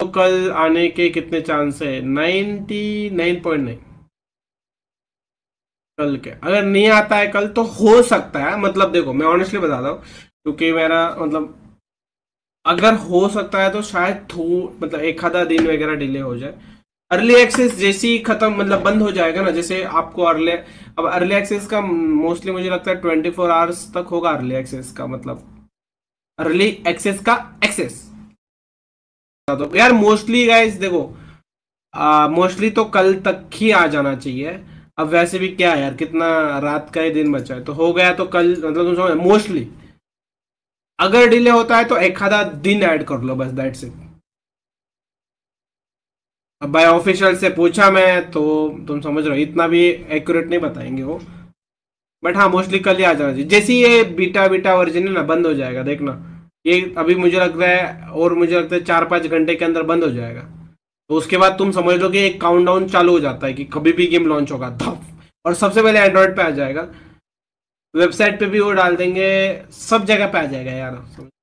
तो कल आने के कितने चांस है नाइनटी नाइन पॉइंट नाइन कल के अगर नहीं आता है कल तो हो सकता है मतलब देखो मैं ऑनेस्टली बता रहा हूँ क्योंकि मेरा मतलब अगर हो सकता है तो शायद मतलब एक आधा दिन वगैरह डिले हो जाए अर्ली एक्सेस जैसे ही खत्म मतलब बंद हो जाएगा ना जैसे आपको अर्ली अब अर्ली एक्सेस का मोस्टली मुझे लगता है ट्वेंटी फोर आवर्स तक होगा अर्ली एक्सेस का मतलब अर्ली एक्सेस का एक्सेस तो यार मोस्टली गाइज देखो मोस्टली तो कल तक ही आ जाना चाहिए अब वैसे भी क्या है यार कितना रात का ही दिन बचा है तो हो गया तो कल मतलब तुम समझ मोस्टली अगर डिले होता है तो एक आधा दिन ऐड कर लो बस दैट से अब भाई ऑफिशियल से पूछा मैं तो तुम समझ रहे हो इतना भी एक्यूरेट नहीं बताएंगे वो बट हाँ मोस्टली कल ही आ जाना चाहिए जैसे ये बीटा बीटा वर्जन है ना बंद हो जाएगा देखना ये अभी मुझे लग रहा है और मुझे लगता है चार पाँच घंटे के अंदर बंद हो जाएगा तो उसके बाद तुम समझ लो कि एक काउंटडाउन चालू हो जाता है कि कभी भी गेम लॉन्च होगा धफ और सबसे पहले एंड्रॉयड पे आ जाएगा वेबसाइट पे भी वो डाल देंगे सब जगह पे आ जाएगा यार